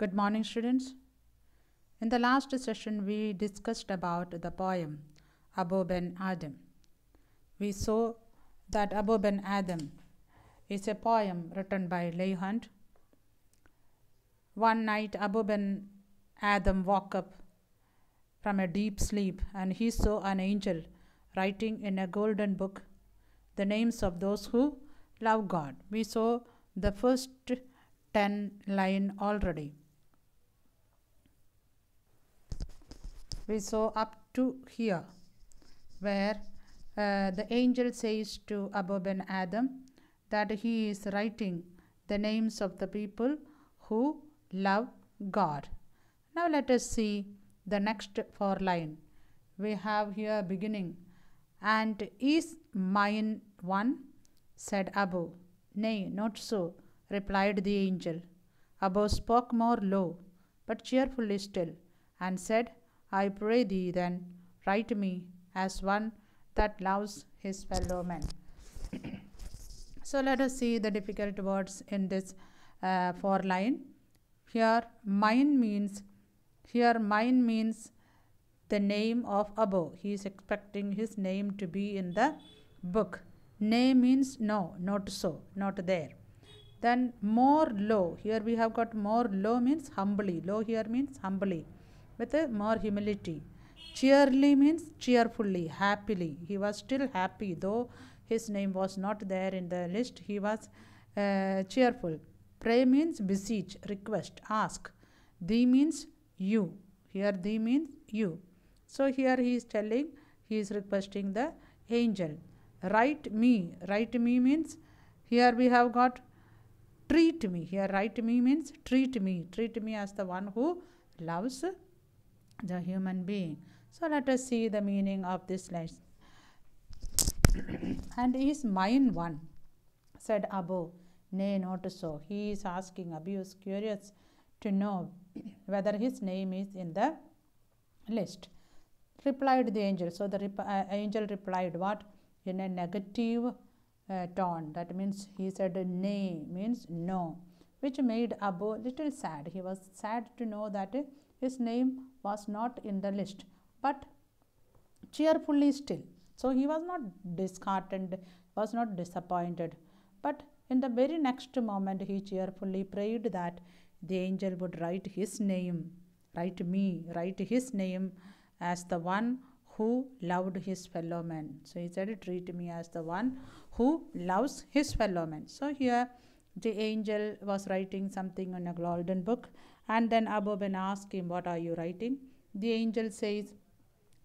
Good morning, students. In the last session, we discussed about the poem Abu Ben Adam. We saw that Abu Ben Adam is a poem written by Leigh Hunt. One night, Abu Ben Adam woke up from a deep sleep and he saw an angel writing in a golden book the names of those who love God. We saw the first 10 line already. we saw up to here where uh, the angel says to Abu ben Adam that he is writing the names of the people who love God. Now let us see the next four line. We have here beginning and is mine one? said Abu. Nay, not so, replied the angel. Abu spoke more low, but cheerfully still, and said, I pray thee then, write me as one that loves his fellow men. so let us see the difficult words in this uh, four line. Here mine means, here mine means the name of Abo. He is expecting his name to be in the book. Name means no, not so, not there. Then more low. Here we have got more low means humbly. Low here means humbly with a more humility. Cheerly means cheerfully, happily. He was still happy, though his name was not there in the list. He was uh, cheerful. Pray means beseech, request, ask. Thee means you. Here, thee means you. So, here he is telling, he is requesting the angel. Write me. Write me means here we have got treat me. Here, write me means treat me. Treat me as the one who loves the human being. So let us see the meaning of this lesson. and is mine one? said Abu. Nay, not so. He is asking. Abu is curious to know whether his name is in the list. Replied the angel. So the rep uh, angel replied, What? In a negative uh, tone. That means he said, Nay means no, which made Abu little sad. He was sad to know that. Uh, his name was not in the list, but cheerfully still. So he was not disheartened, was not disappointed, but in the very next moment he cheerfully prayed that the angel would write his name, write me, write his name as the one who loved his fellow man. So he said, Treat me as the one who loves his fellow man. So here the angel was writing something on a golden book and then Abobin asks him, What are you writing? The angel says,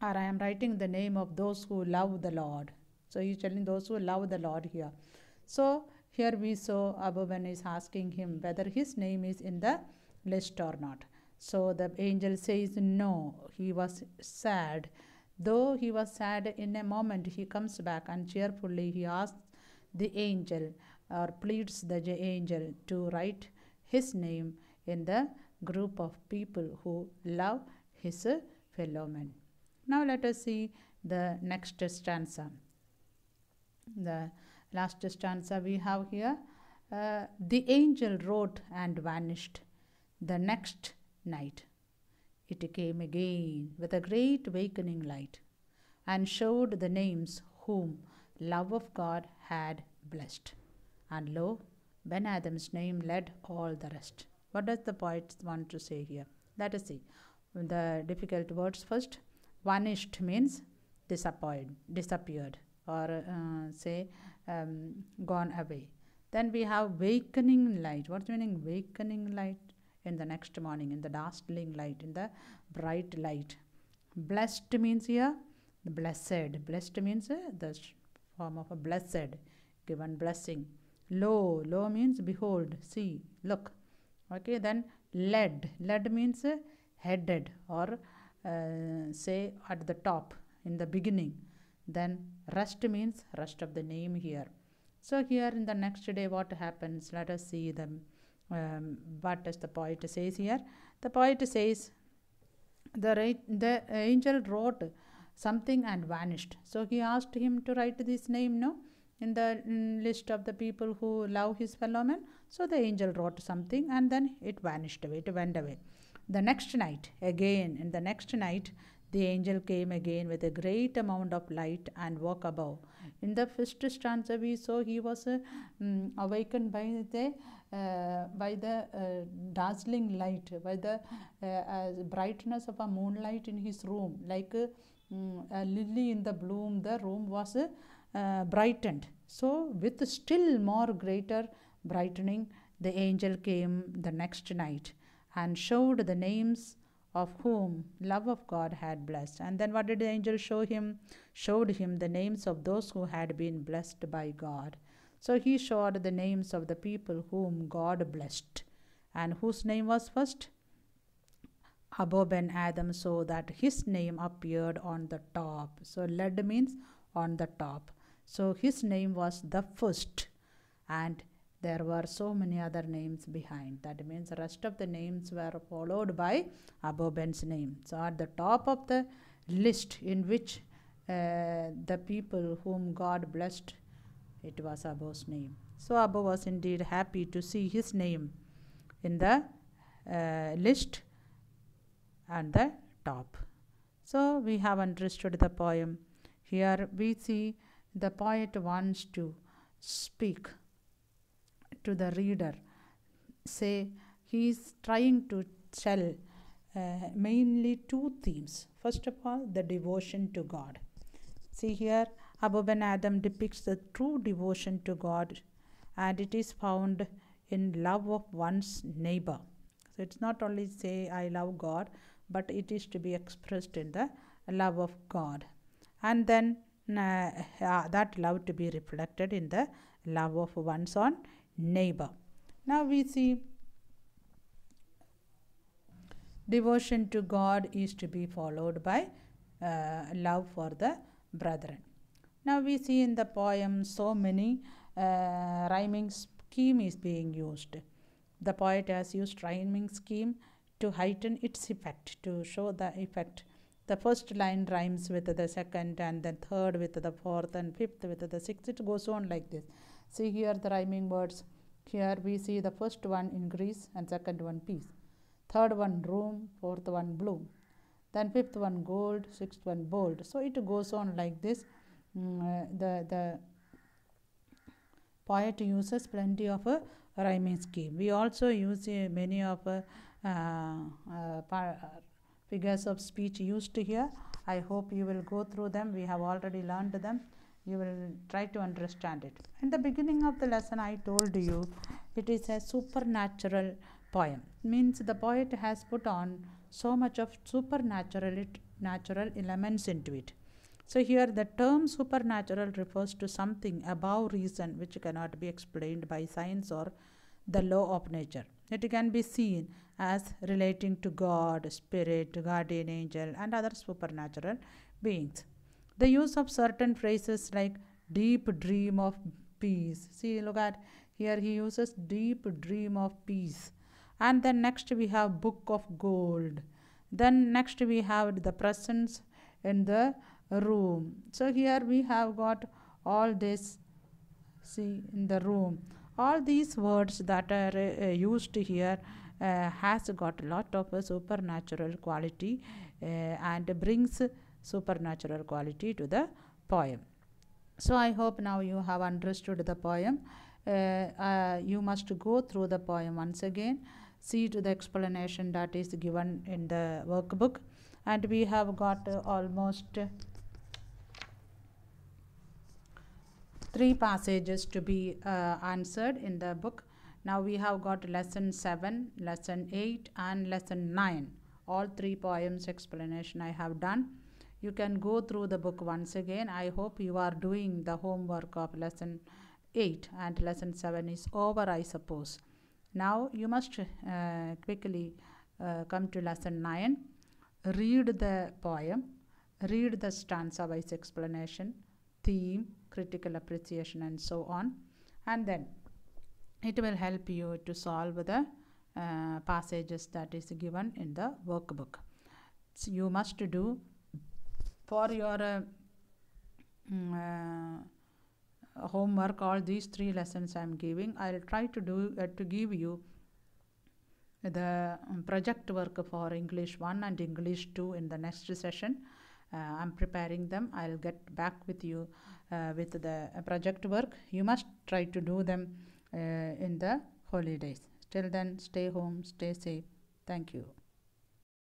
I am writing the name of those who love the Lord. So he's telling those who love the Lord here. So here we saw Abobin is asking him whether his name is in the list or not. So the angel says, No, he was sad. Though he was sad in a moment, he comes back and cheerfully he asks the angel or pleads the angel to write his name in the group of people who love his fellow men. Now let us see the next stanza. The last stanza we have here. Uh, the angel wrote and vanished the next night. It came again with a great wakening light and showed the names whom love of God had blessed. And lo, Ben Adam's name led all the rest. What does the poet want to say here? Let us see the difficult words first. Vanished means disappeared, disappeared, or uh, say um, gone away. Then we have wakening light. What's meaning wakening light? In the next morning, in the dazzling light, in the bright light. Blessed means here blessed. Blessed means uh, the form of a blessed, given blessing. Lo, lo means behold, see, look okay then led led means headed or uh, say at the top in the beginning then rest means rest of the name here so here in the next day what happens let us see them um, but as the poet says here the poet says the, the angel wrote something and vanished so he asked him to write this name no in the mm, list of the people who love his fellow men so the angel wrote something and then it vanished away, it went away. The next night, again, in the next night, the angel came again with a great amount of light and woke above. In the first stanza, we saw he was uh, um, awakened by the uh, by the uh, dazzling light, by the uh, brightness of a moonlight in his room, like um, a lily in the bloom. The room was uh, brightened. So, with still more greater brightening, the angel came the next night and showed the names of whom love of God had blessed. And then what did the angel show him? Showed him the names of those who had been blessed by God. So he showed the names of the people whom God blessed. And whose name was first? Abba Ben Adam, so that his name appeared on the top. So led means on the top. So his name was the first. And there were so many other names behind. That means rest of the names were followed by Abu Ben's name. So at the top of the list in which uh, the people whom God blessed, it was Abu's name. So Abu was indeed happy to see his name in the uh, list and the top. So we have understood the poem. Here we see the poet wants to speak to the reader. Say he is trying to tell uh, mainly two themes. First of all, the devotion to God. See here, Abu Ben Adam depicts the true devotion to God and it is found in love of one's neighbor. So it's not only say I love God, but it is to be expressed in the love of God. And then uh, uh, that love to be reflected in the love of one's own neighbor. Now we see devotion to God is to be followed by uh, love for the brethren. Now we see in the poem so many uh, rhyming scheme is being used. The poet has used rhyming scheme to heighten its effect, to show the effect. The first line rhymes with the second, and the third with the fourth, and fifth with the sixth. It goes on like this. See here the rhyming words. Here we see the first one in Greece and second one peace. Third one room, fourth one bloom. Then fifth one gold, sixth one bold. So it goes on like this. Mm, uh, the, the poet uses plenty of a rhyming scheme. We also use uh, many of uh, uh, uh, uh, figures of speech used here. I hope you will go through them. We have already learned them you will try to understand it. In the beginning of the lesson, I told you it is a supernatural poem. Means the poet has put on so much of supernatural natural elements into it. So here the term supernatural refers to something above reason which cannot be explained by science or the law of nature. It can be seen as relating to God, spirit, guardian angel and other supernatural beings. The use of certain phrases like deep dream of peace. See, look at here he uses deep dream of peace. And then next we have book of gold. Then next we have the presence in the room. So here we have got all this, see, in the room. All these words that are uh, used here uh, has got a lot of a supernatural quality uh, and brings supernatural quality to the poem. So I hope now you have understood the poem. Uh, uh, you must go through the poem once again, see to the explanation that is given in the workbook. And we have got uh, almost three passages to be uh, answered in the book. Now we have got lesson 7, lesson 8 and lesson 9. All three poems explanation I have done you can go through the book once again i hope you are doing the homework of lesson 8 and lesson 7 is over i suppose now you must uh, quickly uh, come to lesson 9 read the poem read the stanza wise explanation theme critical appreciation and so on and then it will help you to solve the uh, passages that is given in the workbook so you must do for your mm, uh, homework all these three lessons i'm giving i'll try to do uh, to give you the um, project work for english 1 and english 2 in the next session uh, i'm preparing them i'll get back with you uh, with the project work you must try to do them in the holidays till then stay home stay safe thank you